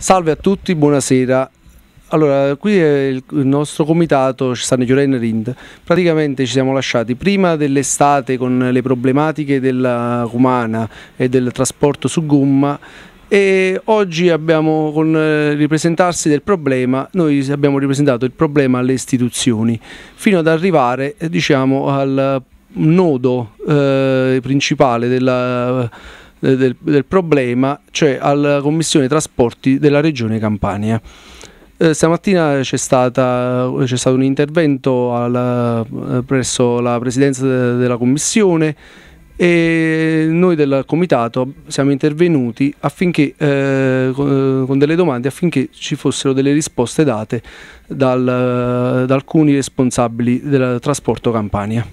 Salve a tutti, buonasera. Allora, qui è il nostro comitato, ci stanno Giorena Rind. Praticamente ci siamo lasciati prima dell'estate con le problematiche della Cumana e del trasporto su gomma e oggi abbiamo con il eh, ripresentarsi del problema, noi abbiamo ripresentato il problema alle istituzioni fino ad arrivare eh, diciamo, al nodo eh, principale della del, del problema, cioè alla Commissione Trasporti della Regione Campania. Eh, stamattina c'è, stata, c'è, stato un intervento alla, eh, presso la presidenza della Commissione e noi del comitato siamo intervenuti affinché, eh, con eh, delle domande affinché ci fossero delle risposte date dal, eh, da alcuni responsabili del trasporto Campania.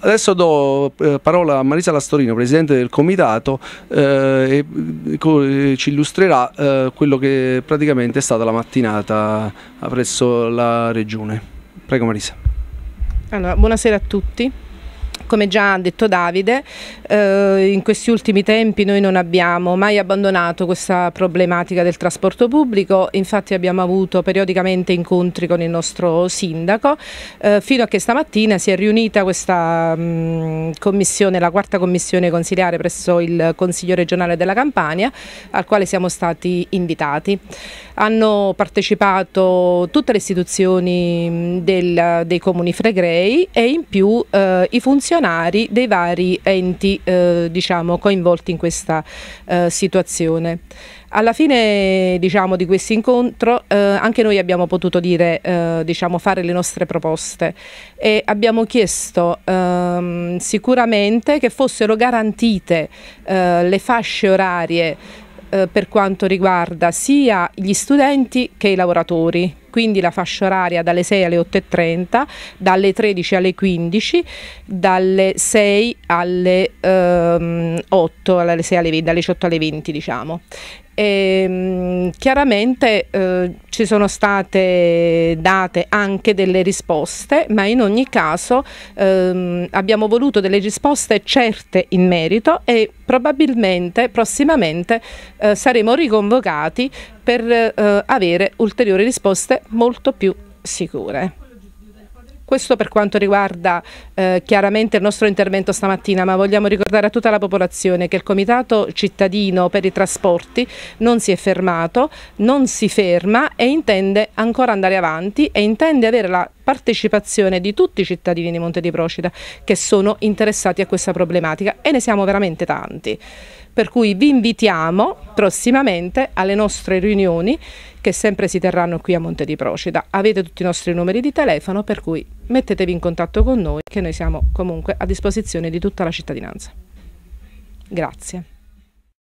Adesso do eh, parola a Marisa Lastorino, presidente del comitato, eh, e eh, eh, ci illustrerà eh, quello che praticamente è stata la mattinata presso la regione. Prego Marisa. Allora, buonasera a tutti. Come già ha detto Davide, eh, in questi ultimi tempi noi non abbiamo mai abbandonato questa problematica del trasporto pubblico, infatti abbiamo avuto periodicamente incontri con il nostro sindaco, eh, fino a che stamattina si è riunita questa mh, mm, commissione, la quarta commissione consiliare presso il Consiglio regionale della Campania, al quale siamo stati invitati hanno partecipato tutte le istituzioni mm, del, dei comuni fregrei e in più eh, i funzionari dei vari enti eh, diciamo, coinvolti in questa eh, situazione. Alla fine diciamo, di questo incontro eh, anche noi abbiamo potuto dire, eh, diciamo, fare le nostre proposte e abbiamo chiesto ehm, sicuramente che fossero garantite eh, le fasce orarie eh, per quanto riguarda sia gli studenti che i lavoratori quindi la fascia oraria dalle 6 alle 8.30, dalle 13 alle 15, dalle 6 alle ehm, 8, dalle, 6 alle 20, dalle 18 alle 20 diciamo. E, ehm, chiaramente eh, ci sono state date anche delle risposte, ma in ogni caso ehm, abbiamo voluto delle risposte certe in merito e probabilmente prossimamente eh, saremo riconvocati per eh, avere ulteriori risposte molto più sicure. Questo per quanto riguarda eh, chiaramente il nostro intervento stamattina, ma vogliamo ricordare a tutta la popolazione che il Comitato cittadino per i trasporti non si è fermato, non si ferma e intende ancora andare avanti e intende avere la partecipazione di tutti i cittadini di Monte di Procida che sono interessati a questa problematica e ne siamo veramente tanti. Per cui vi invitiamo prossimamente alle nostre riunioni che sempre si terranno qui a Monte di Procida. Avete tutti i nostri numeri di telefono per cui mettetevi in contatto con noi che noi siamo comunque a disposizione di tutta la cittadinanza. Grazie.